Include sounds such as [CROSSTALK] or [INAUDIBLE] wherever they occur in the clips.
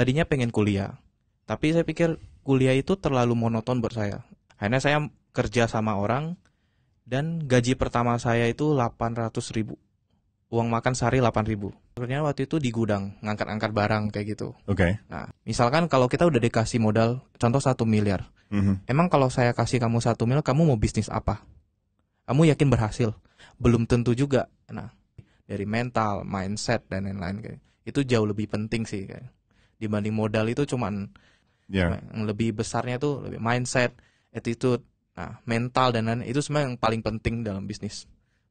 tadinya pengen kuliah tapi saya pikir kuliah itu terlalu monoton buat saya akhirnya saya kerja sama orang dan gaji pertama saya itu 800 ribu uang makan sehari 8 ribu sebenarnya waktu itu di gudang ngangkat angkat barang kayak gitu oke okay. nah misalkan kalau kita udah dikasih modal contoh satu miliar mm -hmm. emang kalau saya kasih kamu satu miliar kamu mau bisnis apa kamu yakin berhasil belum tentu juga nah dari mental mindset dan lain-lain kayak gitu. itu jauh lebih penting sih kayak dibanding modal itu cuman yeah. yang lebih besarnya tuh lebih mindset, attitude, nah, mental dan lain itu semua yang paling penting dalam bisnis.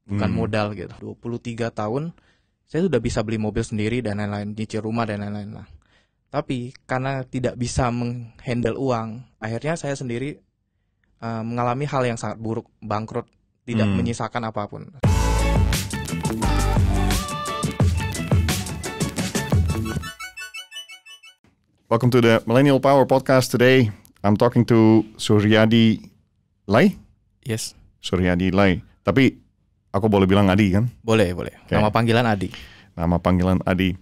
Bukan hmm. modal gitu. 23 tahun saya sudah bisa beli mobil sendiri dan lain-lain, nyicil rumah dan lain-lain lah. Tapi karena tidak bisa menghandle uang, akhirnya saya sendiri uh, mengalami hal yang sangat buruk, bangkrut, tidak hmm. menyisakan apapun. Welcome to the Millennial Power Podcast. Today, I'm talking to Suryadi Lai. Yes. Suryadi Lai. Tapi aku boleh bilang Adi kan? Boleh, boleh. Okay. Nama panggilan Adi. Nama panggilan Adi.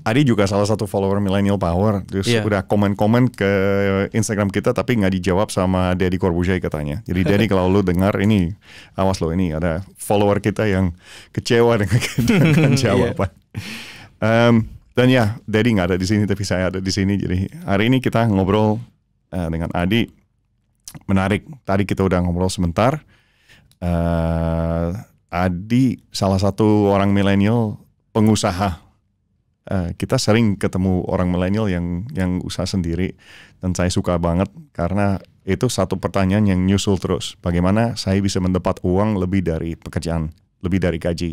Adi juga salah satu follower Millennial Power. Terus iya. yeah. udah komen-komen ke Instagram kita tapi nggak dijawab sama Deddy Corbuzier katanya. Jadi Deddy [LAUGHS] kalau lu dengar ini, awas lo ini ada follower kita yang kecewa dengan, [LAUGHS] dengan iya. jawaban. Yeah. Um, dan ya, Daddy nggak ada di sini, tapi saya ada di sini. Jadi hari ini kita ngobrol uh, dengan Adi. Menarik. Tadi kita udah ngobrol sebentar. Uh, Adi salah satu orang milenial pengusaha. Uh, kita sering ketemu orang milenial yang yang usaha sendiri dan saya suka banget karena itu satu pertanyaan yang nyusul terus. Bagaimana saya bisa mendapat uang lebih dari pekerjaan, lebih dari gaji,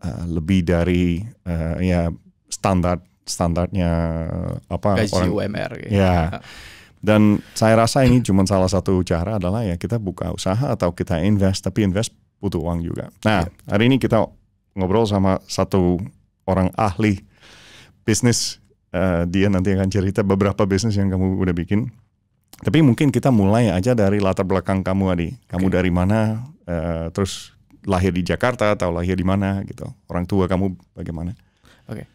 uh, lebih dari uh, ya standar standarnya eh, apa gaji orang, UMR gitu. ya dan saya rasa ini cuma salah satu cara adalah ya kita buka usaha atau kita invest tapi invest butuh uang juga nah iya. hari ini kita ngobrol sama satu orang ahli bisnis uh, dia nanti akan cerita beberapa bisnis yang kamu udah bikin tapi mungkin kita mulai aja dari latar belakang kamu Adi kamu okay. dari mana uh, terus lahir di Jakarta atau lahir di mana gitu orang tua kamu bagaimana oke okay.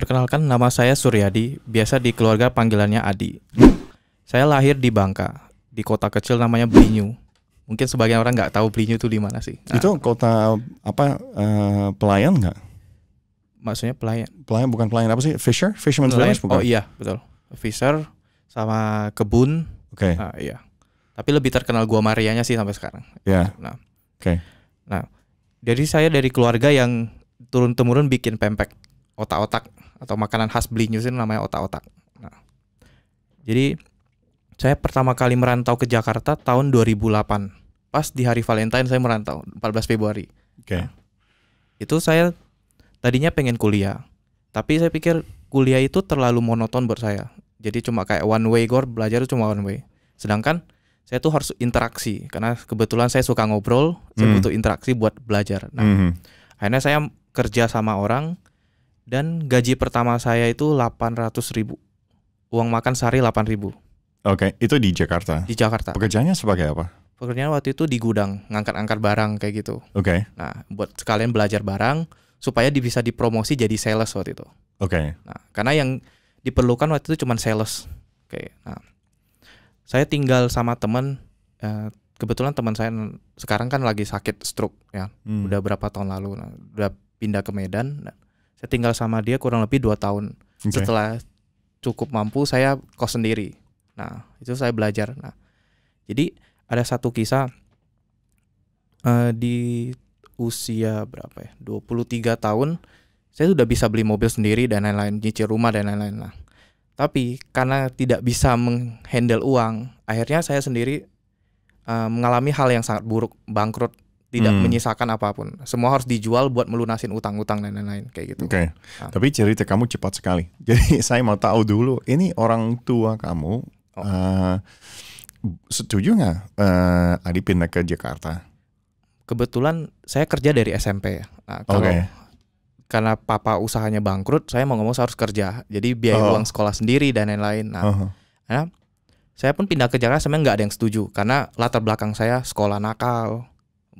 Perkenalkan nama saya Suryadi, biasa di keluarga panggilannya Adi. Saya lahir di Bangka, di kota kecil namanya Blinyu. Mungkin sebagian orang nggak tahu Blinyu itu di mana sih. Nah, itu kota apa uh, pelayan nggak? Maksudnya pelayan? Pelayan bukan pelayan apa sih? Fisher, Fisherman's pelayan. Village bukan? Oh iya betul, Fisher sama kebun. Oke. Okay. Nah, iya. Tapi lebih terkenal gua Marianya sih sampai sekarang. Iya. Yeah. Nah. Oke. Okay. Nah, jadi saya dari keluarga yang turun temurun bikin pempek otak-otak atau makanan khas Belinyus itu namanya otak-otak. Nah, jadi saya pertama kali merantau ke Jakarta tahun 2008. Pas di hari Valentine saya merantau 14 Februari. Oke. Okay. Nah, itu saya tadinya pengen kuliah, tapi saya pikir kuliah itu terlalu monoton buat saya. Jadi cuma kayak one way gor belajar cuma one way. Sedangkan saya tuh harus interaksi karena kebetulan saya suka ngobrol, mm. saya hmm. butuh interaksi buat belajar. Nah, mm -hmm. akhirnya saya kerja sama orang dan gaji pertama saya itu 800 ribu. Uang makan sehari 8 ribu. Oke, okay. itu di Jakarta? Di Jakarta. Pekerjaannya sebagai apa? Pekerjaan waktu itu di gudang, ngangkat-angkat barang kayak gitu. Oke. Okay. Nah, buat sekalian belajar barang supaya bisa dipromosi jadi sales waktu itu. Oke. Okay. Nah, karena yang diperlukan waktu itu cuma sales. Oke. Okay. Nah, saya tinggal sama teman eh, kebetulan teman saya sekarang kan lagi sakit stroke ya. Hmm. Udah berapa tahun lalu. Nah, udah pindah ke Medan. Nah, saya tinggal sama dia kurang lebih dua tahun. Okay. Setelah cukup mampu saya kos sendiri. Nah, itu saya belajar. Nah, jadi ada satu kisah uh, di usia berapa ya? 23 tahun saya sudah bisa beli mobil sendiri dan lain-lain, nyicil rumah dan lain-lain lah. Tapi karena tidak bisa menghandle uang, akhirnya saya sendiri uh, mengalami hal yang sangat buruk, bangkrut tidak hmm. menyisakan apapun. Semua harus dijual buat melunasin utang-utang dan lain-lain kayak gitu. Oke. Okay. Nah. Tapi cerita kamu cepat sekali. [LAUGHS] Jadi saya mau tahu dulu ini orang tua kamu oh. uh, setuju nggak uh, Adi pindah ke Jakarta? Kebetulan saya kerja dari SMP. Ya. Nah, Oke. okay. karena papa usahanya bangkrut, saya mau ngomong saya harus kerja. Jadi biaya oh. uang sekolah sendiri dan lain-lain. Nah, uh -huh. nah ya, saya pun pindah ke Jakarta sebenarnya nggak ada yang setuju karena latar belakang saya sekolah nakal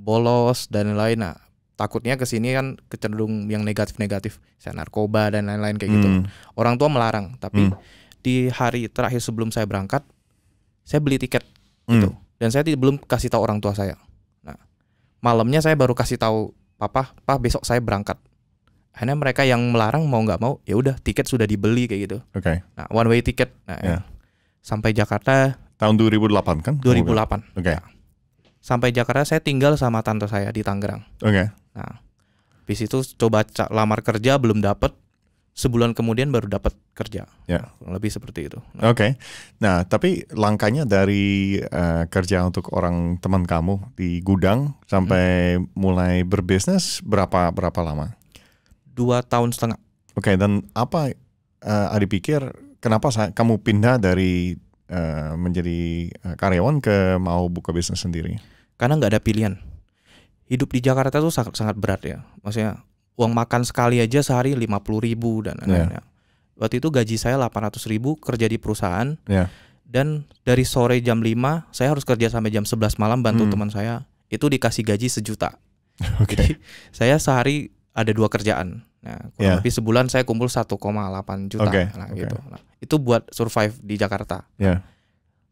bolos dan lain-lain. Nah, takutnya ke sini kan kecenderung yang negatif-negatif, saya narkoba dan lain-lain kayak gitu. hmm. gitu. Orang tua melarang, tapi hmm. di hari terakhir sebelum saya berangkat, saya beli tiket hmm. gitu. Dan saya belum kasih tahu orang tua saya. Nah, malamnya saya baru kasih tahu papa, "Pak, besok saya berangkat." Hanya mereka yang melarang mau nggak mau, ya udah tiket sudah dibeli kayak gitu. Oke. Okay. Nah, one way tiket. Nah, yeah. Ya. sampai Jakarta tahun 2008 kan? 2008. Oke. Okay. Nah, sampai Jakarta saya tinggal sama tante saya di Tangerang. Oke. Okay. Nah, di situ coba lamar kerja belum dapet, sebulan kemudian baru dapat kerja. Ya. Yeah. Lebih seperti itu. Nah. Oke. Okay. Nah, tapi langkahnya dari uh, kerja untuk orang teman kamu di gudang sampai hmm. mulai berbisnis berapa berapa lama? Dua tahun setengah. Oke. Okay, dan apa uh, Adi pikir kenapa saya, kamu pindah dari uh, menjadi eh, karyawan ke mau buka bisnis sendiri? Karena nggak ada pilihan. Hidup di Jakarta tuh sangat, sangat berat ya. Maksudnya uang makan sekali aja sehari lima puluh ribu dan ya. lain-lain. Yeah. Waktu itu gaji saya delapan ratus ribu kerja di perusahaan. Yeah. Dan dari sore jam 5 saya harus kerja sampai jam 11 malam bantu hmm. teman saya. Itu dikasih gaji sejuta. [LAUGHS] okay. Jadi saya sehari ada dua kerjaan Nah, kurang yeah. lebih sebulan saya kumpul 1,8 juta okay. nah, okay. gitu. Nah, itu buat survive di Jakarta. Yeah.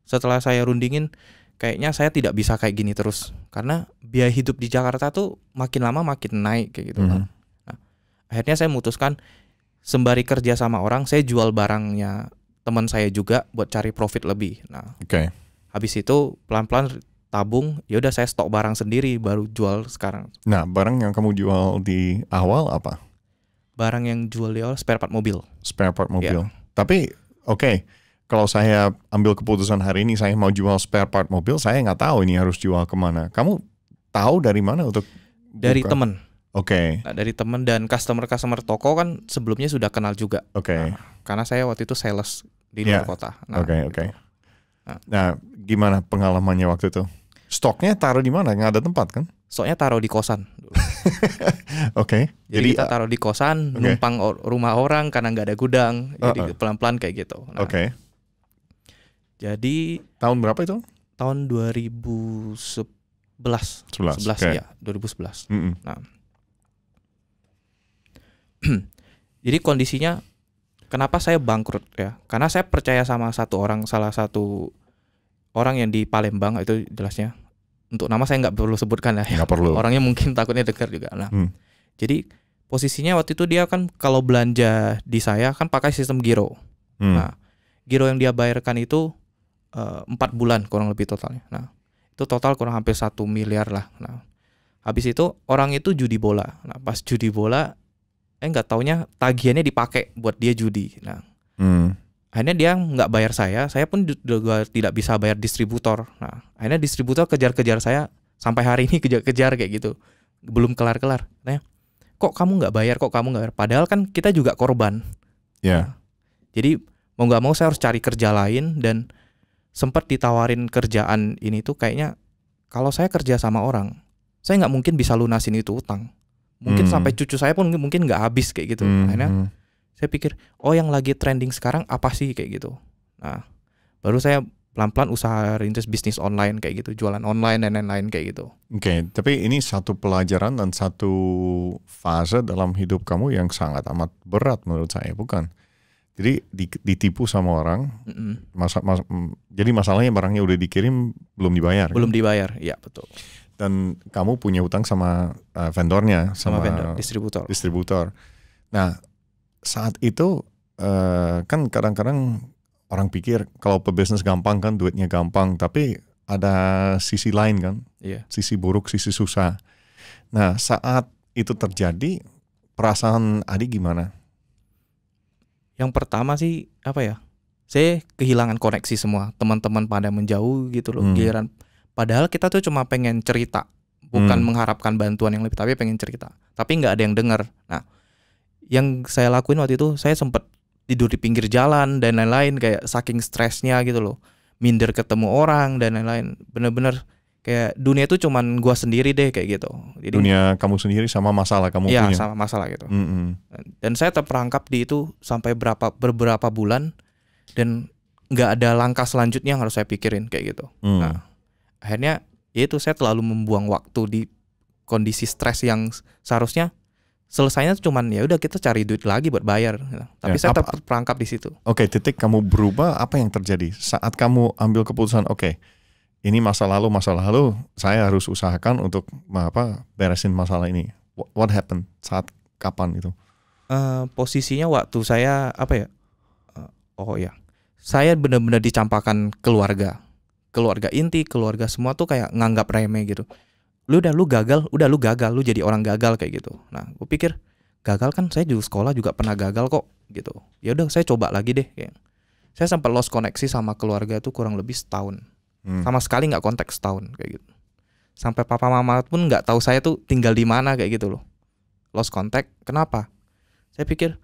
Setelah saya rundingin kayaknya saya tidak bisa kayak gini terus karena biaya hidup di Jakarta tuh makin lama makin naik kayak gitu mm -hmm. Nah, akhirnya saya memutuskan sembari kerja sama orang saya jual barangnya teman saya juga buat cari profit lebih. Nah, okay. habis itu pelan-pelan tabung, ya udah saya stok barang sendiri baru jual sekarang. Nah, barang yang kamu jual di awal apa? barang yang jual di awal spare part mobil. Spare part mobil. Yeah. Tapi oke, okay, kalau saya ambil keputusan hari ini saya mau jual spare part mobil, saya nggak tahu ini harus jual kemana. Kamu tahu dari mana untuk? Dari buka? temen. Oke. Okay. Nah, dari temen dan customer-customer toko kan sebelumnya sudah kenal juga. Oke. Okay. Nah, karena saya waktu itu sales di luar yeah. kota. Oke nah, oke. Okay, okay. nah. nah, gimana pengalamannya waktu itu? Stoknya taruh di mana? Nggak ada tempat kan? Soalnya taruh di kosan. [LAUGHS] Oke. okay. Jadi, Jadi kita taruh di kosan, okay. numpang rumah orang karena nggak ada gudang. Jadi pelan-pelan kayak gitu. Nah, Oke. Okay. Jadi tahun berapa itu? Tahun 2011. 11. 11 okay. ya, 2011. Mm -mm. Nah. [CLEARS THROAT] Jadi kondisinya kenapa saya bangkrut ya? Karena saya percaya sama satu orang, salah satu orang yang di Palembang itu jelasnya untuk nama saya nggak perlu sebutkan lah ya. Gak perlu. Orangnya mungkin takutnya dengar juga. Nah, hmm. jadi posisinya waktu itu dia kan kalau belanja di saya kan pakai sistem giro. Hmm. Nah, giro yang dia bayarkan itu eh, empat uh, bulan kurang lebih totalnya. Nah, itu total kurang hampir satu miliar lah. Nah, habis itu orang itu judi bola. Nah, pas judi bola, eh nggak taunya tagihannya dipakai buat dia judi. Nah, hmm akhirnya dia nggak bayar saya saya pun juga tidak bisa bayar distributor nah akhirnya distributor kejar-kejar saya sampai hari ini kejar-kejar kayak gitu belum kelar-kelar nah, kok kamu nggak bayar kok kamu nggak bayar padahal kan kita juga korban ya yeah. nah, jadi mau nggak mau saya harus cari kerja lain dan sempat ditawarin kerjaan ini tuh kayaknya kalau saya kerja sama orang saya nggak mungkin bisa lunasin itu utang mungkin hmm. sampai cucu saya pun mungkin nggak habis kayak gitu hmm. akhirnya saya pikir oh yang lagi trending sekarang apa sih kayak gitu nah baru saya pelan-pelan usaha rintis bisnis online kayak gitu, jualan online dan lain-lain kayak gitu. Oke, okay, tapi ini satu pelajaran dan satu fase dalam hidup kamu yang sangat amat berat menurut saya, bukan? Jadi ditipu sama orang, mm mas, jadi masalahnya barangnya udah dikirim belum dibayar. Belum kan? dibayar, ya betul. Dan kamu punya utang sama uh, vendornya, sama, sama vendor, distributor. Distributor. Nah, saat itu uh, kan kadang-kadang orang pikir kalau pebisnis gampang kan duitnya gampang, tapi ada sisi lain kan, yeah. sisi buruk, sisi susah. Nah saat itu terjadi perasaan Adi gimana? Yang pertama sih apa ya? Saya kehilangan koneksi semua teman-teman pada menjauh gitu loh, hmm. giliran. Padahal kita tuh cuma pengen cerita, bukan hmm. mengharapkan bantuan yang lebih, tapi pengen cerita. Tapi nggak ada yang dengar. Nah yang saya lakuin waktu itu saya sempat tidur di pinggir jalan dan lain-lain kayak saking stresnya gitu loh minder ketemu orang dan lain-lain bener-bener kayak dunia itu cuman gua sendiri deh kayak gitu Jadi, dunia kamu sendiri sama masalah kamu ya, punya sama masalah gitu mm -hmm. dan saya terperangkap di itu sampai berapa beberapa bulan dan nggak ada langkah selanjutnya yang harus saya pikirin kayak gitu mm. nah akhirnya ya itu saya terlalu membuang waktu di kondisi stres yang seharusnya selesainya cuman ya udah kita cari duit lagi buat bayar gitu. tapi ya, saya apa, terperangkap di situ oke okay, titik kamu berubah apa yang terjadi saat kamu ambil keputusan oke okay, ini masa lalu masa lalu saya harus usahakan untuk apa beresin masalah ini what, what happened saat kapan itu? uh, posisinya waktu saya apa ya uh, oh ya saya benar-benar dicampakan keluarga keluarga inti keluarga semua tuh kayak nganggap remeh gitu lu udah lu gagal udah lu gagal lu jadi orang gagal kayak gitu nah gue pikir gagal kan saya juga sekolah juga pernah gagal kok gitu ya udah saya coba lagi deh kayak saya sempat lost koneksi sama keluarga itu kurang lebih setahun hmm. sama sekali nggak kontak setahun kayak gitu sampai papa mama pun nggak tahu saya tuh tinggal di mana kayak gitu loh lost kontak kenapa saya pikir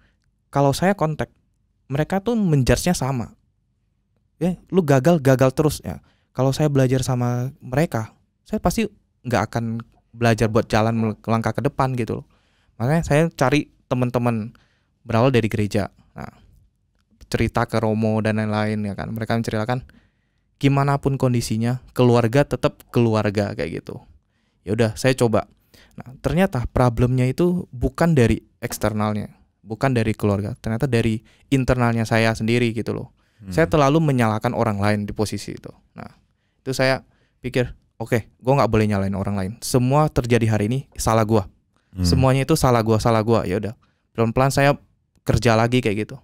kalau saya kontak mereka tuh menjudge-nya sama ya lu gagal gagal terus ya kalau saya belajar sama mereka saya pasti nggak akan belajar buat jalan melangkah ke depan gitu loh. Makanya saya cari teman-teman berawal dari gereja. Nah, cerita ke Romo dan lain-lain ya kan. Mereka menceritakan gimana pun kondisinya, keluarga tetap keluarga kayak gitu. Ya udah, saya coba. Nah, ternyata problemnya itu bukan dari eksternalnya, bukan dari keluarga, ternyata dari internalnya saya sendiri gitu loh. Hmm. Saya terlalu menyalahkan orang lain di posisi itu. Nah, itu saya pikir oke okay, gue nggak boleh nyalain orang lain semua terjadi hari ini salah gue hmm. semuanya itu salah gue salah gue ya udah pelan pelan saya kerja lagi kayak gitu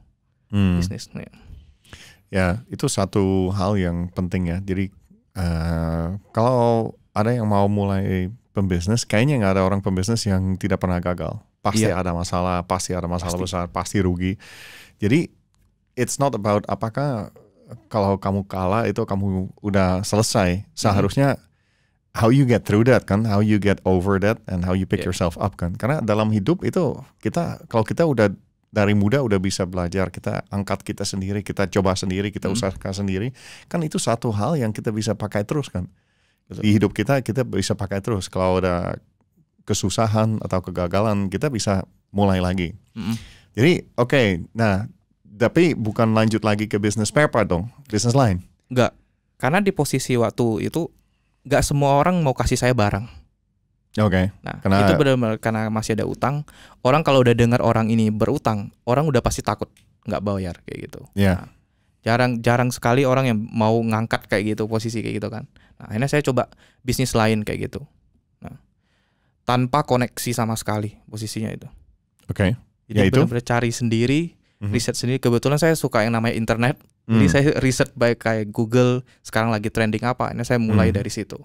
hmm. bisnis ya. ya itu satu hal yang penting ya jadi uh, kalau ada yang mau mulai pembisnis kayaknya nggak ada orang pembisnis yang tidak pernah gagal pasti ya. ada masalah pasti ada masalah pasti. besar pasti rugi jadi it's not about apakah kalau kamu kalah itu kamu udah selesai. Seharusnya -hmm how you get through that kan, how you get over that and how you pick yeah. yourself up kan. Karena dalam hidup itu kita kalau kita udah dari muda udah bisa belajar, kita angkat kita sendiri, kita coba sendiri, kita hmm. usahakan sendiri, kan itu satu hal yang kita bisa pakai terus kan. Betul. Di hidup kita kita bisa pakai terus. Kalau ada kesusahan atau kegagalan, kita bisa mulai lagi. Hmm. Jadi oke, okay, nah tapi bukan lanjut lagi ke bisnis paper dong, bisnis lain. Enggak, karena di posisi waktu itu nggak semua orang mau kasih saya barang. Oke. Okay. Nah, karena... itu benar-benar karena masih ada utang. Orang kalau udah dengar orang ini berutang, orang udah pasti takut nggak bayar kayak gitu. Iya. Yeah. Nah, jarang jarang sekali orang yang mau ngangkat kayak gitu posisi kayak gitu kan. Nah, akhirnya saya coba bisnis lain kayak gitu. Nah, tanpa koneksi sama sekali posisinya itu. Oke. Okay. Jadi ya benar-benar cari sendiri, mm -hmm. riset sendiri. Kebetulan saya suka yang namanya internet. Jadi hmm. saya riset baik kayak Google sekarang lagi trending apa, ini saya mulai hmm. dari situ.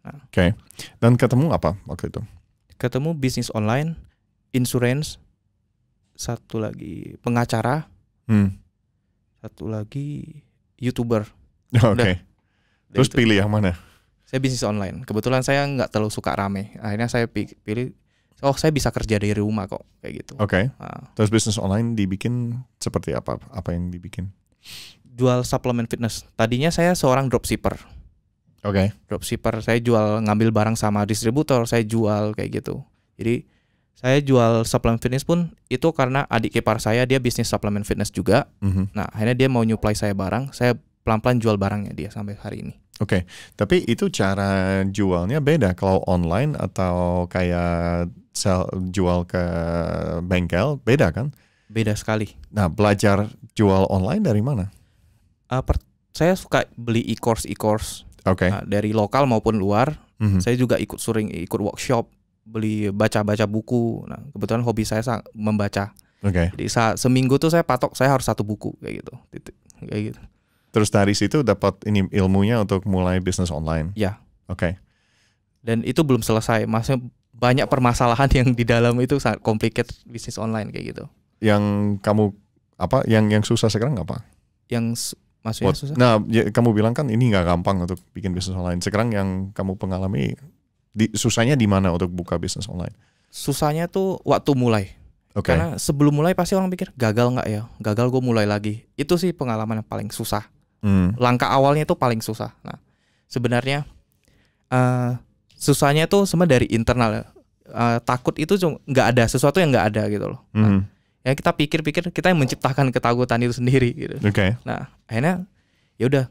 Nah. Oke. Okay. Dan ketemu apa waktu itu? Ketemu bisnis online, insurance, satu lagi pengacara, hmm. satu lagi youtuber. [LAUGHS] Oke. Okay. Terus itu. pilih yang mana? Saya bisnis online. Kebetulan saya nggak terlalu suka rame. Akhirnya saya pilih oh saya bisa kerja dari rumah kok kayak gitu. Oke. Okay. Nah. Terus bisnis online dibikin seperti apa? Apa yang dibikin? jual suplemen fitness. Tadinya saya seorang dropshipper. Oke. Okay. Dropshipper saya jual ngambil barang sama distributor, saya jual kayak gitu. Jadi saya jual suplemen fitness pun itu karena adik kepar saya dia bisnis suplemen fitness juga. Mm -hmm. Nah, akhirnya dia mau nyuplai saya barang, saya pelan-pelan jual barangnya dia sampai hari ini. Oke, okay. tapi itu cara jualnya beda kalau online atau kayak sell, jual ke bengkel beda kan? Beda sekali. Nah, belajar jual online dari mana? Uh, per, saya suka beli e-course e-course. Oke. Okay. Uh, eh, dari lokal maupun luar. Mm -hmm. Saya juga ikut sering ikut workshop, beli baca-baca buku. Nah, kebetulan hobi saya membaca. Oke. Okay. Jadi seminggu tuh saya patok saya harus satu buku kayak gitu. Titik, kayak gitu. Terus dari situ dapat ini ilmunya untuk mulai bisnis online. Ya. Oke. Okay. Dan itu belum selesai. Maksudnya banyak permasalahan [LAUGHS] yang di dalam itu sangat complicated bisnis online kayak gitu yang kamu apa yang yang susah sekarang apa? Yang maksudnya susah. Nah, ya, kamu bilang kan ini nggak gampang untuk bikin bisnis online. Sekarang yang kamu pengalami di, susahnya di mana untuk buka bisnis online? Susahnya tuh waktu mulai. Okay. Karena sebelum mulai pasti orang pikir gagal nggak ya, gagal gue mulai lagi. Itu sih pengalaman yang paling susah. Hmm. Langkah awalnya itu paling susah. Nah, sebenarnya uh, susahnya tuh semua dari internal. Uh, takut itu nggak ada sesuatu yang nggak ada gitu loh. Nah, hmm ya kita pikir-pikir kita yang menciptakan ketakutan itu sendiri gitu. Oke. Okay. Nah akhirnya ya udah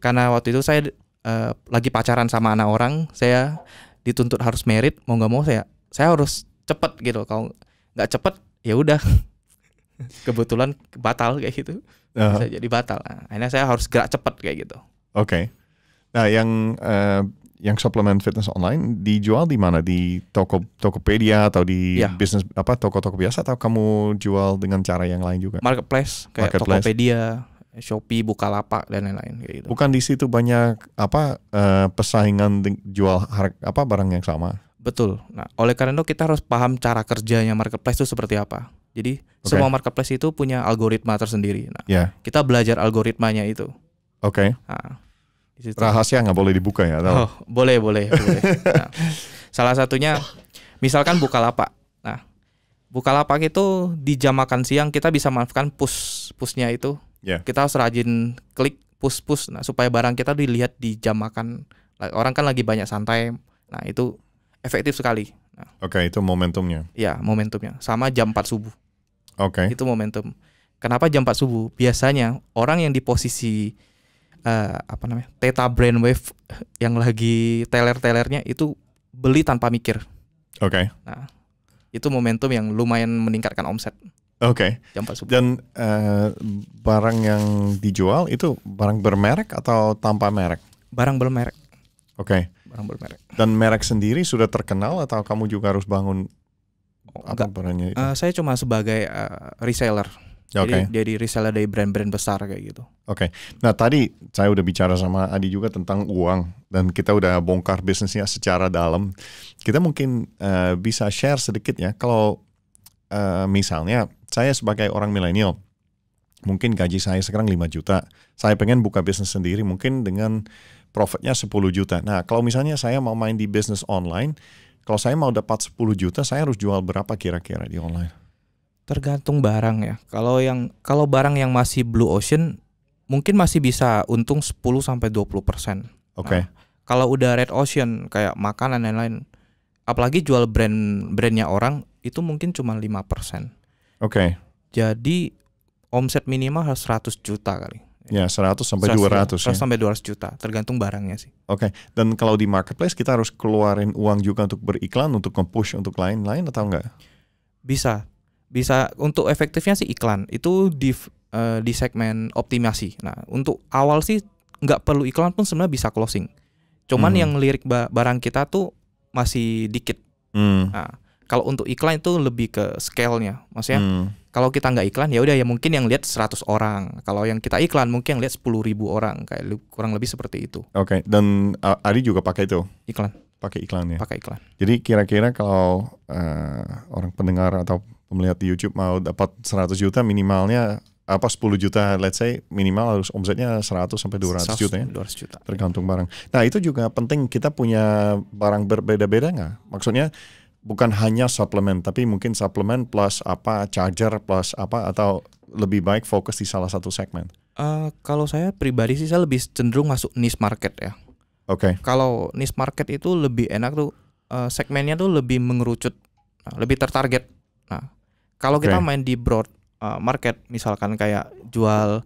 karena waktu itu saya uh, lagi pacaran sama anak orang saya dituntut harus merit mau nggak mau saya saya harus cepet gitu kalau nggak cepet ya udah [LAUGHS] kebetulan batal kayak gitu uh-huh. saya jadi batal nah, akhirnya saya harus gerak cepet kayak gitu oke okay. nah yang uh, Young Supplement Fitness Online dijual di mana? Di toko Tokopedia atau di ya. bisnis apa toko-toko biasa atau kamu jual dengan cara yang lain juga? Marketplace kayak Marketplace. Tokopedia, Shopee, Bukalapak dan lain-lain kayak gitu. Bukan di situ banyak apa uh, pesaingan jual harga apa barang yang sama? Betul. Nah, oleh karena itu kita harus paham cara kerjanya marketplace itu seperti apa. Jadi okay. semua marketplace itu punya algoritma tersendiri. Nah, yeah. kita belajar algoritmanya itu. Oke. Okay. Nah, di situ. Rahasia nggak boleh dibuka ya? Tahu? Oh, boleh boleh. boleh. [LAUGHS] Nah, salah satunya, misalkan bukalapak. Nah, bukalapak itu di jam makan siang kita bisa manfaatkan push pushnya itu. Yeah. Kita harus rajin klik push push, nah supaya barang kita dilihat di jam makan. Orang kan lagi banyak santai, nah itu efektif sekali. Nah, Oke, okay, itu momentumnya. Iya, momentumnya. Sama jam 4 subuh. Oke. Okay. Itu momentum. Kenapa jam 4 subuh? Biasanya orang yang di posisi uh, apa namanya theta brainwave yang lagi teler-telernya itu beli tanpa mikir. Oke. Okay. Nah, itu momentum yang lumayan meningkatkan omset. Oke. Okay. Dan uh, barang yang dijual itu barang bermerek atau tanpa merek? Barang bermerek. Oke. Okay. Barang bermerek. Dan merek sendiri sudah terkenal atau kamu juga harus bangun oh, apa barangnya itu? Uh, saya cuma sebagai uh, reseller. Okay. Jadi dari reseller dari brand-brand besar kayak gitu. Oke. Okay. Nah tadi saya udah bicara sama Adi juga tentang uang dan kita udah bongkar bisnisnya secara dalam. Kita mungkin uh, bisa share sedikit ya kalau uh, misalnya saya sebagai orang milenial mungkin gaji saya sekarang 5 juta. Saya pengen buka bisnis sendiri mungkin dengan profitnya 10 juta. Nah kalau misalnya saya mau main di bisnis online, kalau saya mau dapat 10 juta saya harus jual berapa kira-kira di online? Tergantung barang ya. Kalau yang kalau barang yang masih blue ocean mungkin masih bisa untung 10 sampai 20%. Oke. Okay. Nah, kalau udah red ocean kayak makanan dan lain apalagi jual brand brandnya orang itu mungkin cuma 5%. Oke. Okay. Jadi omset minimal harus 100 juta kali. Ya, 100 sampai 100, 200 100 ya. sampai 200 juta, tergantung barangnya sih. Oke. Okay. Dan kalau di marketplace kita harus keluarin uang juga untuk beriklan, untuk nge-push untuk lain-lain atau enggak? Bisa, bisa untuk efektifnya sih iklan itu di uh, di segmen optimasi. Nah, untuk awal sih nggak perlu iklan pun sebenarnya bisa closing. Cuman hmm. yang lirik barang kita tuh masih dikit. Hmm. Nah, kalau untuk iklan itu lebih ke scale-nya. Maksudnya hmm. kalau kita nggak iklan ya udah ya mungkin yang lihat 100 orang. Kalau yang kita iklan mungkin yang lihat ribu orang kayak kurang lebih seperti itu. Oke, okay. dan uh, eh, Ari juga pakai itu. Iklan. Pakai iklannya ya. Pakai iklan. Jadi kira-kira kalau uh, orang pendengar atau melihat di YouTube mau dapat 100 juta minimalnya apa 10 juta let's say minimal harus omsetnya 100 sampai 200 100, juta ya. 200 juta. Tergantung barang. Nah, itu juga penting kita punya barang berbeda-beda nggak? Maksudnya bukan hanya suplemen tapi mungkin suplemen plus apa charger plus apa atau lebih baik fokus di salah satu segmen. Uh, kalau saya pribadi sih saya lebih cenderung masuk niche market ya. Oke. Okay. Kalau niche market itu lebih enak tuh uh, segmennya tuh lebih mengerucut, nah, lebih tertarget. Nah, kalau okay. kita main di broad uh, market, misalkan kayak jual,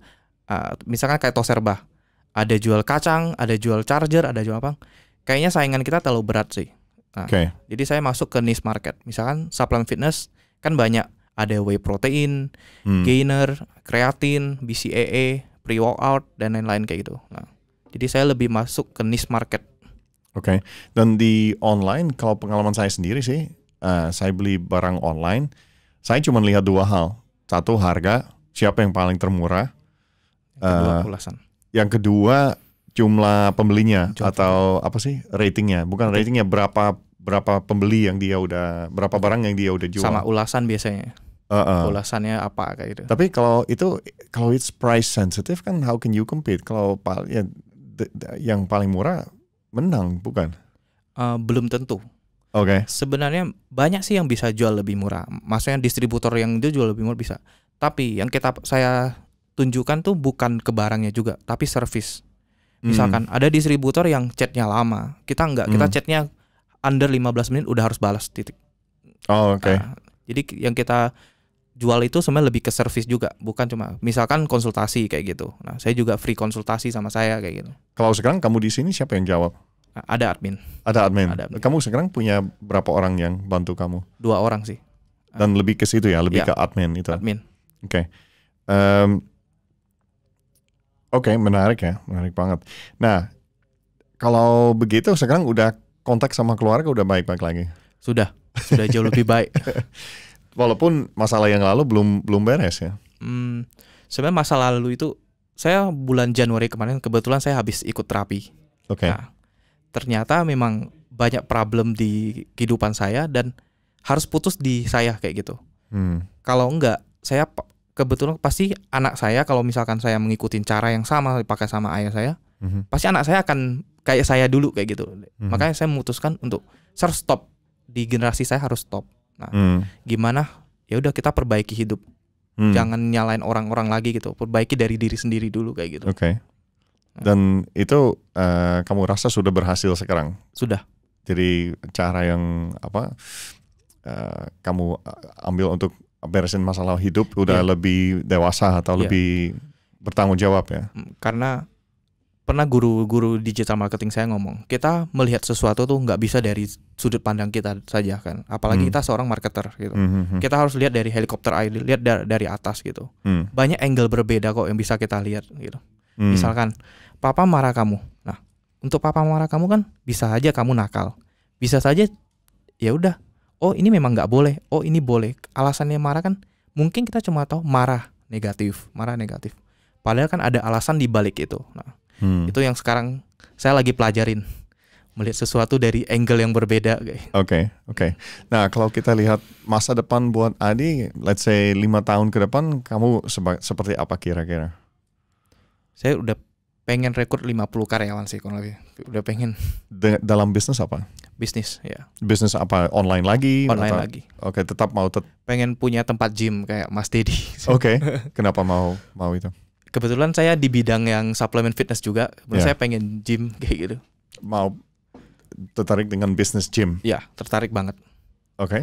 uh, misalkan kayak toserba, ada jual kacang, ada jual charger, ada jual apa? Kayaknya saingan kita terlalu berat sih. Nah, okay. Jadi saya masuk ke niche market. Misalkan supplement fitness kan banyak ada whey protein, hmm. gainer, kreatin, BCAA, pre workout dan lain-lain kayak gitu. Nah, jadi saya lebih masuk ke niche market. Oke. Okay. Dan di online kalau pengalaman saya sendiri sih, uh, saya beli barang online saya cuma lihat dua hal. Satu harga, siapa yang paling termurah. Yang kedua, uh, Yang kedua jumlah pembelinya jumlah. atau apa sih ratingnya? Bukan ratingnya berapa berapa pembeli yang dia udah berapa barang yang dia udah jual. Sama ulasan biasanya. Uh, uh. ulasannya apa kayak gitu. Tapi kalau itu kalau it's price sensitive kan how can you compete? Kalau ya, yang paling murah menang bukan? Uh, belum tentu. Oke. Okay. Sebenarnya banyak sih yang bisa jual lebih murah. Maksudnya distributor yang dia jual lebih murah bisa. Tapi yang kita saya tunjukkan tuh bukan ke barangnya juga, tapi service. Hmm. Misalkan hmm. ada distributor yang chatnya lama, kita enggak, hmm. kita chatnya under 15 menit udah harus balas titik. Oh, oke. Okay. Nah, jadi yang kita jual itu sebenarnya lebih ke service juga, bukan cuma misalkan konsultasi kayak gitu. Nah, saya juga free konsultasi sama saya kayak gitu. Kalau sekarang kamu di sini siapa yang jawab? Ada admin. Ada admin. Ada admin. Kamu sekarang punya berapa orang yang bantu kamu? Dua orang sih. Dan lebih ke situ ya, lebih ya, ke admin itu. Admin. Oke. Okay. Um, Oke, okay, menarik ya, menarik banget. Nah, kalau begitu sekarang udah kontak sama keluarga udah baik-baik lagi. Sudah, sudah jauh lebih baik. [LAUGHS] Walaupun masalah yang lalu belum belum beres ya. Hmm, sebenarnya masa lalu itu saya bulan Januari kemarin kebetulan saya habis ikut terapi. Oke. Okay. Nah, ternyata memang banyak problem di kehidupan saya dan harus putus di saya kayak gitu. Hmm. Kalau enggak, saya kebetulan pasti anak saya kalau misalkan saya mengikuti cara yang sama dipakai sama ayah saya, hmm. pasti anak saya akan kayak saya dulu kayak gitu. Hmm. Makanya saya memutuskan untuk saya harus stop di generasi saya harus stop. Nah, hmm. gimana? Ya udah kita perbaiki hidup. Hmm. Jangan nyalain orang-orang lagi gitu. Perbaiki dari diri sendiri dulu kayak gitu. Oke. Okay. Dan itu uh, kamu rasa sudah berhasil sekarang? Sudah. Jadi cara yang apa uh, kamu eh, ambil untuk beresin masalah hidup udah yeah. lebih dewasa atau yeah. lebih bertanggung jawab ya? Mm, karena pernah guru-guru digital marketing saya ngomong kita melihat sesuatu tuh nggak bisa dari sudut pandang kita saja kan apalagi hmm. kita seorang marketer gitu hmm. hmm, hmm. kita harus lihat dari helikopter eye lihat dari, atas gitu hmm. banyak angle berbeda kok yang bisa kita lihat gitu hmm. misalkan papa marah kamu. Nah, untuk papa marah kamu kan bisa aja kamu nakal. Bisa saja ya udah, oh ini memang nggak boleh, oh ini boleh. Alasannya marah kan mungkin kita cuma tahu marah negatif, marah negatif. Padahal kan ada alasan di balik itu. Nah, hmm. itu yang sekarang saya lagi pelajarin melihat sesuatu dari angle yang berbeda. Oke, okay, oke. Okay. Nah, kalau kita lihat masa depan buat Adi, let's say lima tahun ke depan, kamu seperti apa kira-kira? Saya udah pengen rekrut 50 karyawan sih kurang lebih. Udah pengen. De dalam bisnis apa? Bisnis, ya. Bisnis apa? Online lagi? Online atau? lagi. Oke, okay, tetap mau tet pengen punya tempat gym kayak Mas Dedi. [LAUGHS] Oke. Okay. Kenapa mau mau itu? Kebetulan saya di bidang yang suplemen fitness juga. Yeah. Saya pengen gym [LAUGHS] kayak gitu. Mau tertarik dengan bisnis gym? Ya, tertarik banget. Oke. Okay.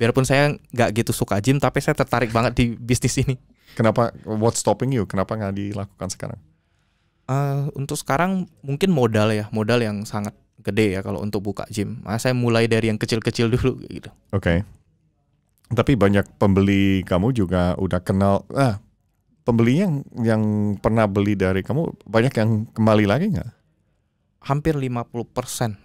Biarpun saya nggak gitu suka gym, tapi saya tertarik banget di bisnis ini. Kenapa? what stopping you? Kenapa nggak dilakukan sekarang? Eh, untuk sekarang mungkin modal ya, modal yang sangat gede ya kalau untuk buka gym. Nah, saya mulai dari yang kecil-kecil dulu gitu. Oke. Okay. Tapi banyak pembeli kamu juga udah kenal ah pembeli yang yang pernah beli dari kamu banyak yang kembali lagi nggak? Hampir 50%, 50%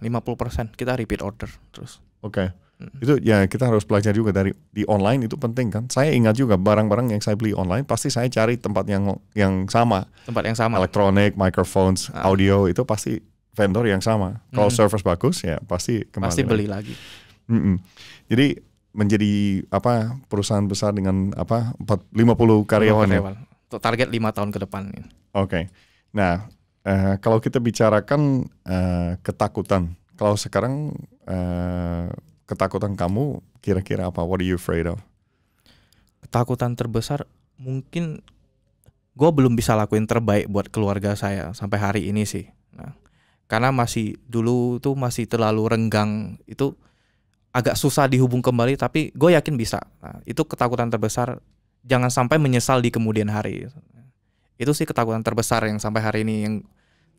kita repeat order terus. Oke. Okay. Hmm. Itu ya kita harus belajar juga dari di online itu penting kan. Saya ingat juga barang-barang yang saya beli online pasti saya cari tempat yang yang sama. Tempat yang sama. Elektronik, microphones, ah. audio itu pasti vendor yang sama. Kalau service bagus ya pasti kembali. Pasti beli lagi. Hmm. Jadi menjadi apa perusahaan besar dengan apa 50 karyawan, ya. Target lima tahun ke depan. Ya. Oke. Okay. Nah, uh, kalau kita bicarakan uh, ketakutan, kalau sekarang uh, ketakutan kamu kira-kira apa? What are you afraid of? Ketakutan terbesar mungkin gue belum bisa lakuin terbaik buat keluarga saya sampai hari ini sih. Nah, karena masih dulu tuh masih terlalu renggang itu agak susah dihubung kembali tapi gue yakin bisa. Nah, itu ketakutan terbesar jangan sampai menyesal di kemudian hari. Itu sih ketakutan terbesar yang sampai hari ini yang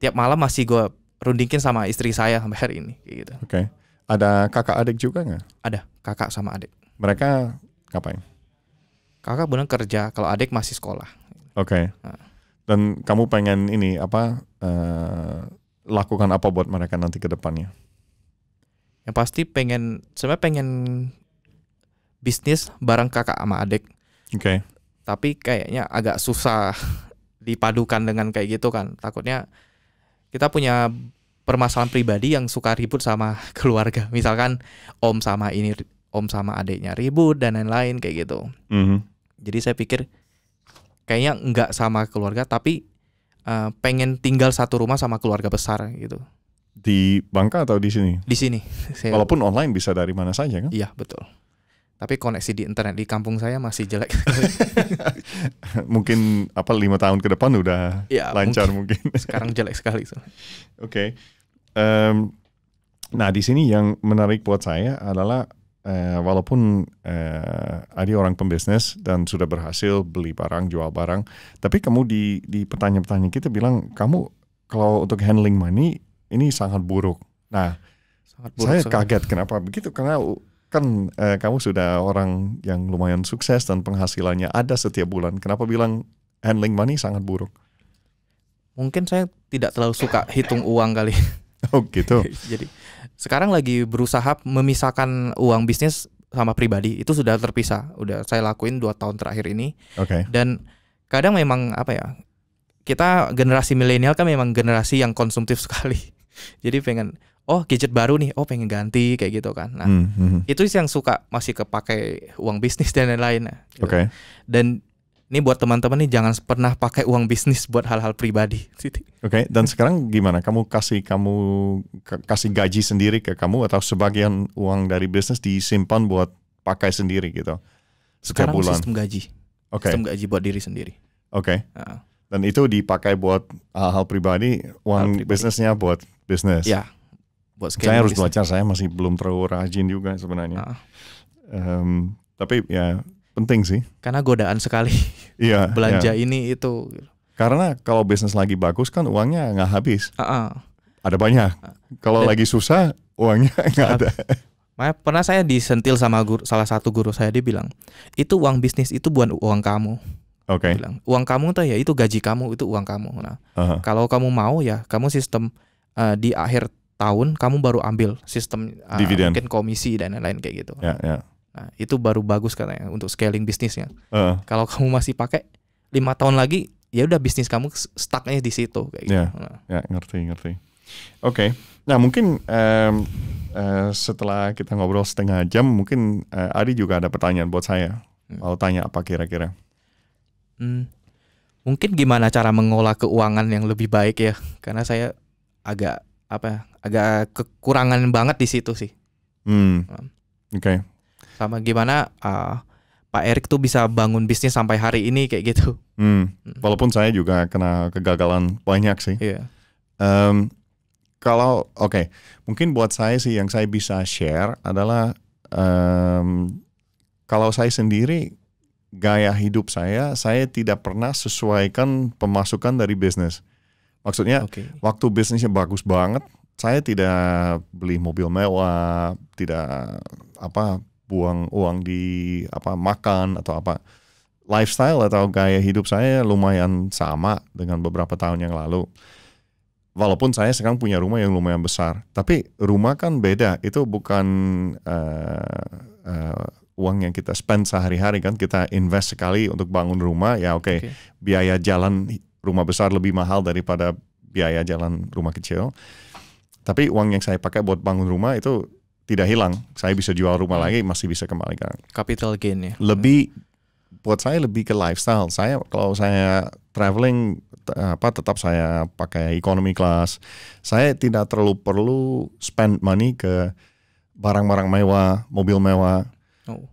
tiap malam masih gue rundingin sama istri saya sampai hari ini gitu. Oke. Okay. Ada kakak adik juga nggak? Ada, kakak sama adik. Mereka ngapain? Kakak benar kerja, kalau adik masih sekolah. Oke. Okay. Nah. Dan kamu pengen ini apa? Uh, lakukan apa buat mereka nanti ke depannya? Yang pasti pengen, sebenarnya pengen bisnis bareng kakak sama adik. Oke. Okay. Tapi kayaknya agak susah [LAUGHS] dipadukan dengan kayak gitu kan. Takutnya kita punya permasalahan pribadi yang suka ribut sama [LAUGHS] keluarga. Misalkan om sama ini, om sama adiknya ribut dan lain-lain kayak gitu. Mm -hmm. Jadi saya pikir kayaknya nggak sama keluarga, tapi uh, pengen tinggal satu rumah sama keluarga besar gitu. Di Bangka atau di sini? Di sini. Saya... Walaupun online bisa dari mana saja kan? Iya betul. Tapi koneksi di internet di kampung saya masih jelek. [LAUGHS] mungkin apa lima tahun ke depan udah ya, lancar mungkin. mungkin. Sekarang jelek sekali. Oke. Okay. Um, nah di sini yang menarik buat saya adalah uh, walaupun uh, eh, ada orang pembisnis dan sudah berhasil beli barang, jual barang, tapi kamu di di pertanyaan-pertanyaan kita bilang kamu kalau untuk handling money ini sangat buruk. Nah, sangat buruk, saya sangat. kaget kenapa begitu karena kan uh, kamu sudah orang yang lumayan sukses dan penghasilannya ada setiap bulan. Kenapa bilang handling money sangat buruk? Mungkin saya tidak terlalu suka hitung uang kali. [LAUGHS] [LAUGHS] Oh gitu. [LAUGHS] Jadi sekarang lagi berusaha memisahkan uang bisnis sama pribadi itu sudah terpisah. Udah saya lakuin dua tahun terakhir ini. Oke. Okay. Dan kadang memang apa ya kita generasi milenial kan memang generasi yang konsumtif [LAUGHS] sekali. Jadi pengen oh gadget baru nih, oh pengen ganti kayak gitu kan. Nah, mm -hmm. itu sih yang suka masih kepake uang bisnis dan lain-lain. Gitu. Oke. Okay. Dan ini buat teman-teman nih jangan pernah pakai uang bisnis buat hal-hal pribadi. Oke, okay, dan sekarang gimana? Kamu kasih kamu kasih gaji sendiri ke kamu atau sebagian uang dari bisnis disimpan buat pakai sendiri gitu? sekarang bulan. sistem gaji. Okay. Sistem gaji buat diri sendiri. Oke. Okay. Uh. Dan itu dipakai buat hal-hal pribadi, uang hal pribadi. bisnisnya buat bisnis. Ya. Buat saya harus bisnis. belajar, saya masih belum terlalu rajin juga sebenarnya. Nah. Um, tapi ya penting sih. Karena godaan sekali. [LAUGHS] yeah, belanja yeah. ini itu. Gitu. Karena kalau bisnis lagi bagus kan uangnya nggak habis. Uh -uh. Ada banyak. Kalau iya. lagi susah uangnya [LAUGHS] nggak ada. Pernah saya disentil sama guru, salah satu guru saya dia bilang itu uang bisnis itu bukan uang kamu. Oke. Okay. uang kamu tuh ya itu gaji kamu itu uang kamu. Nah, uh -huh. kalau kamu mau ya kamu sistem uh, di akhir tahun kamu baru ambil sistem uh, mungkin komisi dan lain-lain kayak gitu. Yeah, yeah. Nah, itu baru bagus katanya untuk scaling bisnisnya. Uh. Kalau kamu masih pakai lima tahun lagi, ya udah bisnis kamu stucknya di situ kayak gitu. Ya, yeah. nah. yeah, ngerti ngerti. Oke, okay. nah mungkin um, uh, setelah kita ngobrol setengah jam, mungkin uh, Adi juga ada pertanyaan buat saya. Hmm. Mau tanya apa kira-kira? Hmm, mungkin gimana cara mengolah keuangan yang lebih baik ya? Karena saya agak apa? Ya, agak kekurangan banget di situ sih. Hmm. Oke. Okay sama gimana uh, Pak Erik tuh bisa bangun bisnis sampai hari ini kayak gitu. Hmm. hmm. Walaupun saya juga kena kegagalan banyak sih. Yeah. Iya. Um, kalau oke, okay. mungkin buat saya sih yang saya bisa share adalah um, kalau saya sendiri gaya hidup saya, saya tidak pernah sesuaikan pemasukan dari bisnis. Maksudnya okay. waktu bisnisnya bagus banget, saya tidak beli mobil mewah, tidak apa buang uang di apa makan atau apa lifestyle atau gaya hidup saya lumayan sama dengan beberapa tahun yang lalu. Walaupun saya sekarang punya rumah yang lumayan besar, tapi rumah kan beda. Itu bukan uh, uh, uang yang kita spend sehari-hari kan. Kita invest sekali untuk bangun rumah. Ya oke, okay, okay. biaya jalan rumah besar lebih mahal daripada biaya jalan rumah kecil. Tapi uang yang saya pakai buat bangun rumah itu tidak hilang. Saya bisa jual rumah hmm. lagi, masih bisa kembali kan. Capital gain ya. Lebih buat saya lebih ke lifestyle. Saya kalau saya traveling apa tetap saya pakai economy class. Saya tidak terlalu perlu spend money ke barang-barang mewah, mobil mewah. Oh.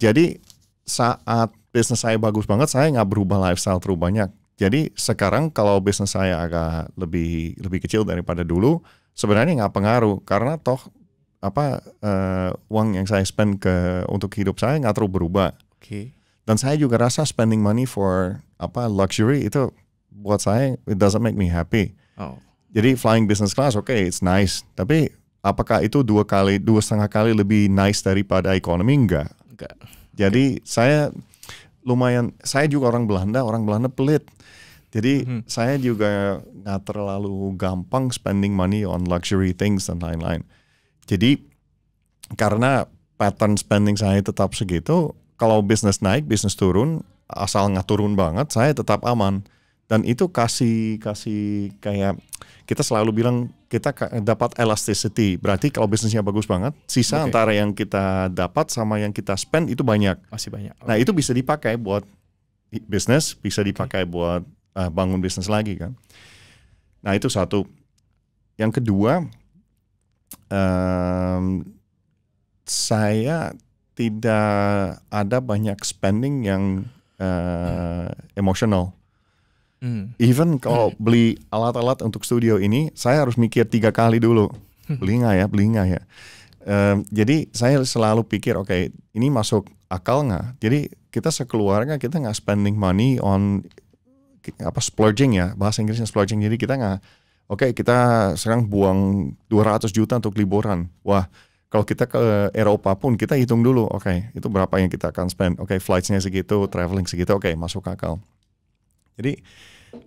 Jadi saat bisnis saya bagus banget, saya nggak berubah lifestyle terlalu banyak. Jadi sekarang kalau bisnis saya agak lebih lebih kecil daripada dulu, sebenarnya nggak pengaruh karena toh apa uh, uang yang saya spend ke untuk hidup saya nggak terlalu berubah. Oke. Okay. Dan saya juga rasa spending money for apa luxury itu buat saya it doesn't make me happy. Oh. Jadi flying business class oke okay, it's nice, tapi apakah itu dua kali dua setengah kali lebih nice daripada ekonomi enggak? Enggak. Jadi okay. saya lumayan saya juga orang Belanda, orang Belanda pelit. Jadi hmm. saya juga nggak terlalu gampang spending money on luxury things dan lain-lain. Jadi karena pattern spending saya tetap segitu, kalau bisnis naik, bisnis turun, asal nggak turun banget, saya tetap aman. Dan itu kasih kasih kayak kita selalu bilang kita dapat elasticity. Berarti kalau bisnisnya bagus banget, sisa okay. antara yang kita dapat sama yang kita spend itu banyak. Masih banyak. Okay. Nah, itu bisa dipakai buat bisnis, bisa dipakai okay. buat uh, bangun bisnis lagi kan. Nah, itu satu. Yang kedua, um, saya tidak ada banyak spending yang uh, emosional. Hmm. Even kalau hmm. beli alat-alat untuk studio ini, saya harus mikir tiga kali dulu. Hmm. Beli nggak ya, beli nggak ya. Um, jadi saya selalu pikir, oke, okay, ini masuk akal nggak? Jadi kita sekeluarga kita nggak spending money on apa splurging ya bahasa Inggrisnya splurging. Jadi kita nggak Oke, okay, kita sekarang buang 200 juta untuk liburan. Wah, kalau kita ke Eropa pun kita hitung dulu. Oke, okay, itu berapa yang kita akan spend? Oke, okay, flightsnya segitu, traveling segitu. Oke, okay, masuk akal. Jadi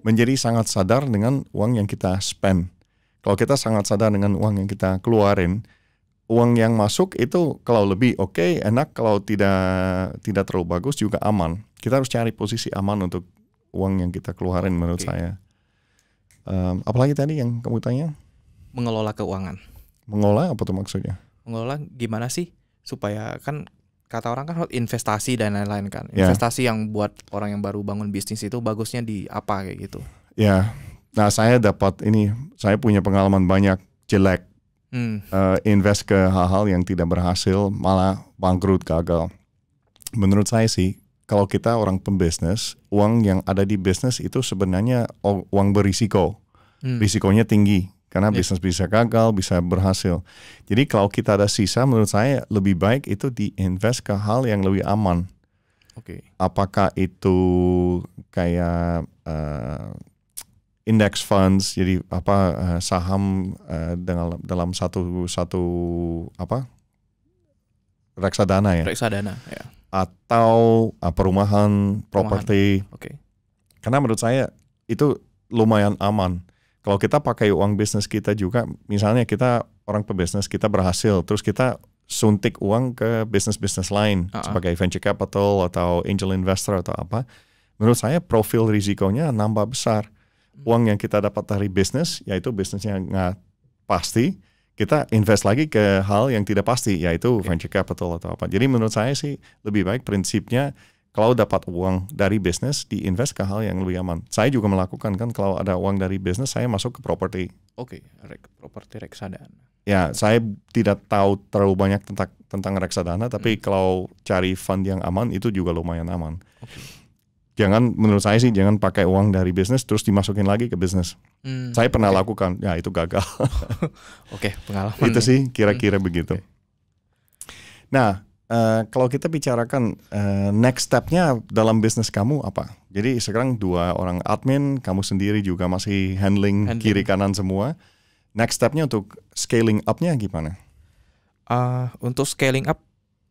menjadi sangat sadar dengan uang yang kita spend. Kalau kita sangat sadar dengan uang yang kita keluarin, uang yang masuk itu kalau lebih oke, okay, enak. Kalau tidak tidak terlalu bagus juga aman. Kita harus cari posisi aman untuk uang yang kita keluarin menurut okay. saya. Um, apalagi tadi yang kamu tanya? Mengelola keuangan. Mengelola apa tuh maksudnya? Mengelola gimana sih supaya kan kata orang kan investasi dan lain-lain kan. Ya. Investasi yang buat orang yang baru bangun bisnis itu bagusnya di apa kayak gitu. Ya. Yeah. Nah, saya dapat ini, saya punya pengalaman banyak jelek. Hmm. Uh, invest ke hal-hal yang tidak berhasil, malah bangkrut gagal. Menurut saya sih kalau kita orang pembisnis, uang yang ada di bisnis itu sebenarnya uang berisiko. Hmm. Risikonya tinggi karena yeah. bisnis bisa gagal, bisa berhasil. Jadi kalau kita ada sisa menurut saya lebih baik itu diinvest ke hal yang lebih aman. Oke. Okay. Apakah itu kayak uh, index funds jadi apa eh, saham uh, dalam satu satu apa reksadana ya. Reksadana ya atau uh, perumahan, properti. Okay. Karena menurut saya itu lumayan aman. Kalau kita pakai uang bisnis kita juga, misalnya kita orang pebisnis kita berhasil, terus kita suntik uang ke bisnis-bisnis lain uh -uh. sebagai venture capital atau angel investor atau apa, menurut saya profil risikonya nambah besar. Hmm. Uang yang kita dapat dari bisnis, yaitu bisnisnya nggak pasti, kita invest lagi ke hal yang tidak pasti yaitu okay. Iya. venture capital atau apa. Jadi menurut saya sih lebih baik prinsipnya kalau dapat uang dari bisnis diinvest ke hal yang lebih aman. Saya juga melakukan kan kalau ada uang dari bisnis saya masuk ke properti. Oke, okay. properti reksadana. Ya, saya tidak tahu terlalu banyak tentang tentang reksadana tapi hmm. kalau cari fund yang aman itu juga lumayan aman. Okay jangan menurut saya sih jangan pakai uang dari bisnis terus dimasukin lagi ke bisnis. Hmm. Saya pernah okay. lakukan, ya itu gagal. [LAUGHS] Oke, okay, pengalaman. Itu ya. sih kira-kira hmm. begitu. Okay. Nah, uh, kalau kita bicarakan uh, next stepnya dalam bisnis kamu apa? Jadi sekarang dua orang admin, kamu sendiri juga masih handling, handling. kiri kanan semua. Next stepnya untuk scaling upnya gimana? Uh, untuk scaling up,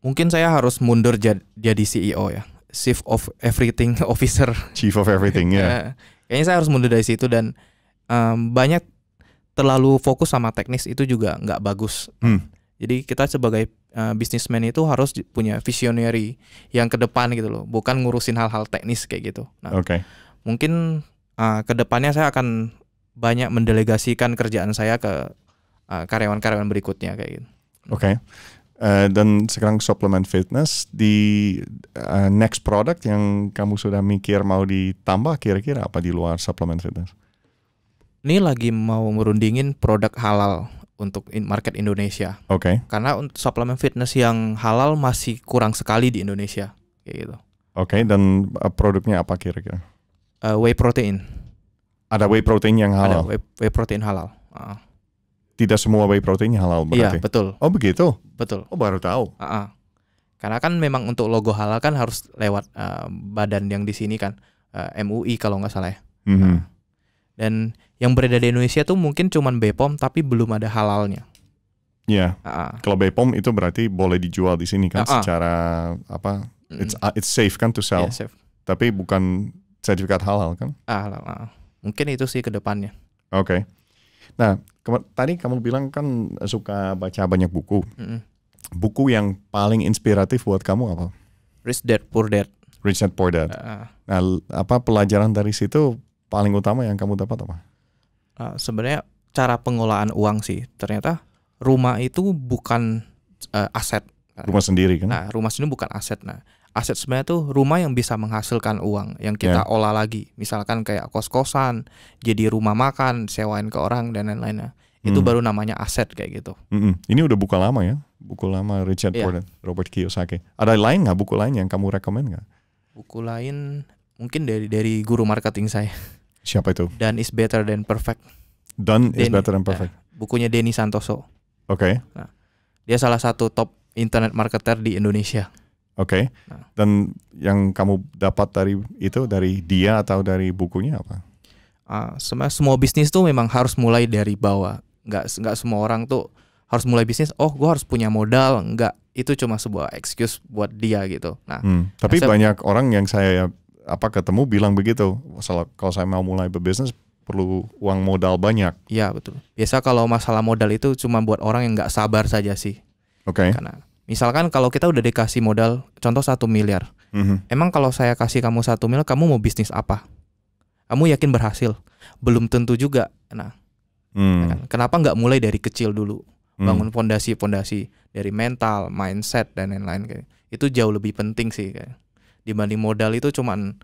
mungkin saya harus mundur jadi CEO ya chief of everything [LAUGHS] officer. Chief of everything ya. Yeah. Eh, kayaknya saya harus mundur dari situ dan um, banyak terlalu fokus sama teknis itu juga nggak bagus. Hmm. Jadi kita sebagai uh, eh, bisnismen itu harus punya visionary yang ke depan gitu loh, bukan ngurusin hal-hal teknis kayak gitu. Nah, Oke. Okay. Mungkin uh, ke depannya saya akan banyak mendelegasikan kerjaan saya ke karyawan-karyawan uh, berikutnya kayak gitu. Oke. Okay. Uh, dan sekarang Supplement Fitness di uh, next product yang kamu sudah mikir mau ditambah kira-kira apa di luar Supplement Fitness? Ini lagi mau merundingin produk halal untuk in market Indonesia. Oke. Okay. Karena untuk suplemen fitness yang halal masih kurang sekali di Indonesia, kayak gitu. Oke, okay, dan eh, produknya apa kira-kira? Uh, whey protein. Ada whey protein yang halal. Ada whey, whey protein halal. Uh tidak semua whey proteinnya halal iya, berarti. Iya, betul. Oh, begitu. Betul. Oh, baru tahu. Uh -uh. Karena kan memang untuk logo halal kan harus lewat uh, badan yang di sini kan, uh, eh, MUI kalau nggak salah ya. Mm -hmm. Nah. Dan yang beredar di Indonesia tuh mungkin cuman Bepom tapi belum ada halalnya. Iya. Yeah. Uh -uh. Kalau Bepom itu berarti boleh dijual di sini kan uh -uh. secara apa? Mm. It's uh, it's safe kan to sell. Yeah, safe. Tapi bukan sertifikat halal kan? Ah, halal. Uh. Mungkin itu sih kedepannya Oke. Okay. Nah, tadi kamu bilang kan suka baca banyak buku. Mm Buku yang paling inspiratif buat kamu apa? Rich Dad Poor Dad. Rich Dad Poor Dad. Uh, nah, apa pelajaran dari situ paling utama yang kamu dapat apa? Uh, Sebenarnya cara pengolahan uang sih. Ternyata rumah itu bukan uh, aset. Rumah sendiri kan? Nah, rumah sendiri bukan aset. Nah, aset sebenarnya tuh rumah yang bisa menghasilkan uang yang kita yeah. olah lagi misalkan kayak kos kosan jadi rumah makan sewain ke orang dan lain-lainnya itu hmm. baru namanya aset kayak gitu mm ini udah buka lama ya buku lama Richard yeah. Iya. Gordon Robert Kiyosaki ada lain nggak buku lain yang kamu rekomend nggak buku lain mungkin dari dari guru marketing saya siapa itu dan is better than perfect dan is better than ya, perfect bukunya Denny Santoso oke okay. nah, dia salah satu top internet marketer di Indonesia Oke. Okay. Nah. Dan yang kamu dapat dari itu dari dia atau dari bukunya apa? Uh, ah, semua semua bisnis tuh memang harus mulai dari bawah. Gak enggak semua orang tuh harus mulai bisnis. Oh, gue harus punya modal. Gak Itu cuma sebuah excuse buat dia gitu. Nah. Hmm. Tapi saya, banyak orang yang saya apa ketemu bilang begitu. Kalau saya mau mulai berbisnis perlu uang modal banyak. Iya betul. Biasa kalau masalah modal itu cuma buat orang yang nggak sabar saja sih. Oke. Okay. Karena Misalkan kalau kita udah dikasih modal, contoh satu miliar, mm-hmm. emang kalau saya kasih kamu satu miliar, kamu mau bisnis apa? Kamu yakin berhasil? Belum tentu juga. Nah, mm. kenapa nggak mulai dari kecil dulu, hmm. bangun fondasi-fondasi dari mental, mindset dan lain-lain gitu. itu jauh lebih penting sih kayak dibanding modal itu cuman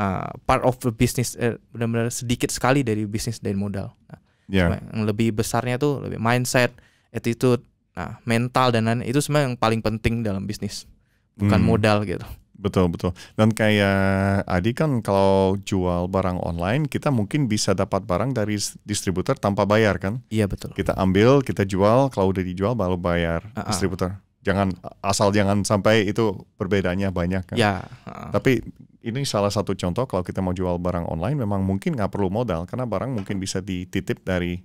uh, part of the business eh, benar-benar sedikit sekali dari bisnis dan modal. Nah, yeah. Yang lebih besarnya tuh lebih mindset, attitude, Nah, mental dan lain itu semua yang paling penting dalam bisnis, bukan hmm. modal gitu. Betul betul. Dan kayak Adi kan kalau jual barang online kita mungkin bisa dapat barang dari distributor tanpa bayar kan? Iya betul. Kita ambil, kita jual, kalau udah dijual baru bayar uh -uh. distributor. Jangan asal jangan sampai itu perbedaannya banyak kan? Ya. Uh -uh. Tapi ini salah satu contoh kalau kita mau jual barang online memang mungkin nggak perlu modal karena barang mungkin bisa dititip dari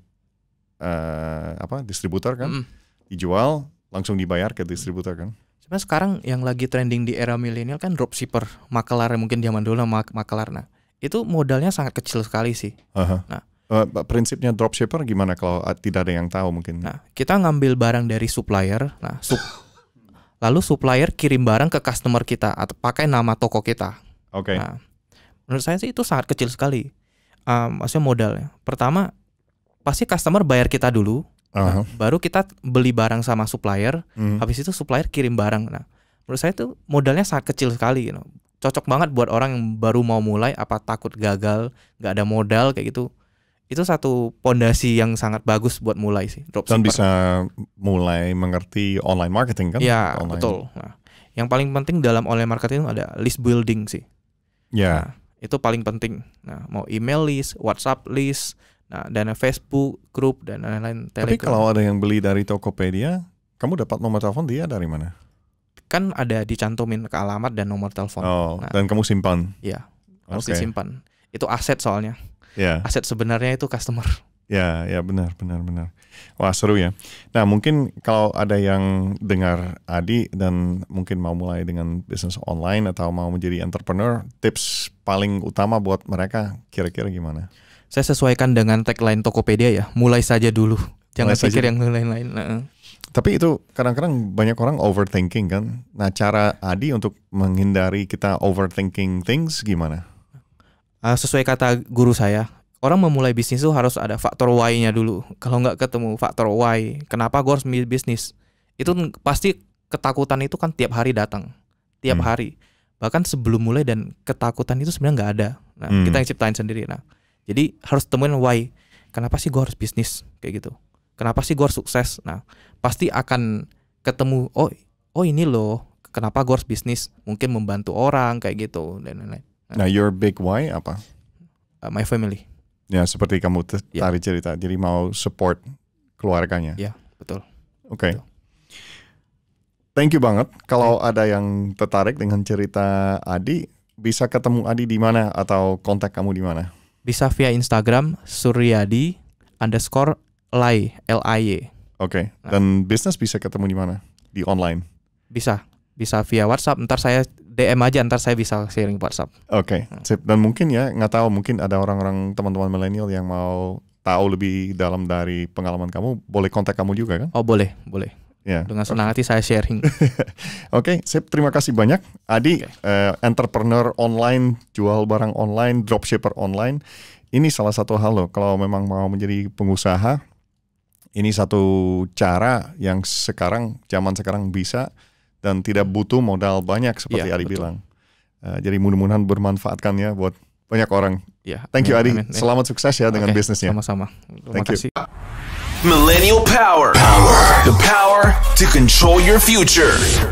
uh, apa distributor kan? Mm -hmm dijual langsung dibayar ke distributor kan? Sebenarnya sekarang yang lagi trending di era milenial kan dropshipper, makelar mungkin zaman dulu mak makelar. Nah itu modalnya sangat kecil sekali sih. Uh-huh. Nah uh, prinsipnya dropshipper gimana kalau eh, tidak ada yang tahu mungkin? Nah kita ngambil barang dari supplier, nah su lalu supplier kirim barang ke customer kita atau pakai nama toko kita. Oke. Okay. Nah, menurut saya sih itu sangat kecil sekali. Um, maksudnya modalnya. Pertama pasti customer bayar kita dulu uh nah, -huh. baru kita beli barang sama supplier, hmm. habis itu supplier kirim barang. Nah, menurut saya itu modalnya sangat kecil sekali. You know. Cocok banget buat orang yang baru mau mulai, apa takut gagal, nggak ada modal kayak gitu. Itu satu pondasi yang sangat bagus buat mulai sih. Dropshipper. Dan bisa mulai mengerti online marketing kan? Ya online. betul. Nah, yang paling penting dalam online marketing ada list building sih. Ya. Yeah. Nah, itu paling penting. Nah, mau email list, WhatsApp list, Nah, dan Facebook, grup dan lain-lain. Tapi kalau ada yang beli dari Tokopedia, kamu dapat nomor telepon dia dari mana? Kan ada dicantumin ke alamat dan nomor telepon. Oh, nah, dan kamu simpan? Iya, harus okay. disimpan. Itu aset soalnya. Yeah. Aset sebenarnya itu customer. Ya, ya benar, benar, benar. Wah seru ya. Nah mungkin kalau ada yang dengar Adi dan mungkin mau mulai dengan bisnis online atau mau menjadi entrepreneur, tips paling utama buat mereka kira-kira gimana? Saya sesuaikan dengan tagline Tokopedia ya, mulai saja dulu. Jangan mulai pikir saja. yang lain-lain. Nah. Tapi itu kadang-kadang banyak orang overthinking kan. Nah, cara Adi untuk menghindari kita overthinking things gimana? Uh, sesuai kata guru saya, orang memulai bisnis itu harus ada faktor why-nya dulu. Kalau nggak ketemu faktor why, kenapa gue harus bisnis? Itu pasti ketakutan itu kan tiap hari datang. Tiap hmm. hari bahkan sebelum mulai dan ketakutan itu sebenarnya nggak ada. Nah, hmm. kita yang ciptain sendiri. Nah, jadi harus temuin why. Kenapa sih gue harus bisnis kayak gitu? Kenapa sih gue harus sukses? Nah, pasti akan ketemu oh oh ini loh kenapa gue harus bisnis mungkin membantu orang kayak gitu dan lain-lain. Nah. nah, your big why apa? Uh, my family. Ya seperti kamu yeah. cerita, jadi mau support keluarganya. Ya yeah, betul. Oke. Okay. Thank you banget. Kalau yeah. ada yang tertarik dengan cerita Adi, bisa ketemu Adi di mana atau kontak kamu di mana? bisa via Instagram Suryadi underscore Lai L i Y. E. Oke. Okay. Nah. Dan bisnis bisa ketemu di mana? Di online. Bisa, bisa via WhatsApp. Ntar saya DM aja, ntar saya bisa sharing WhatsApp. Oke. Okay. Nah. Dan mungkin ya nggak tahu, mungkin ada orang-orang teman-teman milenial yang mau tahu lebih dalam dari pengalaman kamu, boleh kontak kamu juga kan? Oh boleh, boleh. Ya. Dengan senang hati saya sharing. [LAUGHS] Oke, okay, Sip, terima kasih banyak. Adi, okay. uh, eh, entrepreneur online, jual barang online, dropshipper online. Ini salah satu hal loh, kalau memang mau menjadi pengusaha, ini satu cara yang sekarang, zaman sekarang bisa dan tidak butuh modal banyak seperti ya, Adi betul. bilang. Uh, jadi mudah-mudahan bermanfaatkan ya buat banyak orang. Ya, Thank you Adi, amin, amin. selamat sukses ya okay, dengan bisnisnya. Sama-sama, terima kasih. You. Millennial Power. Power. The power to control your future.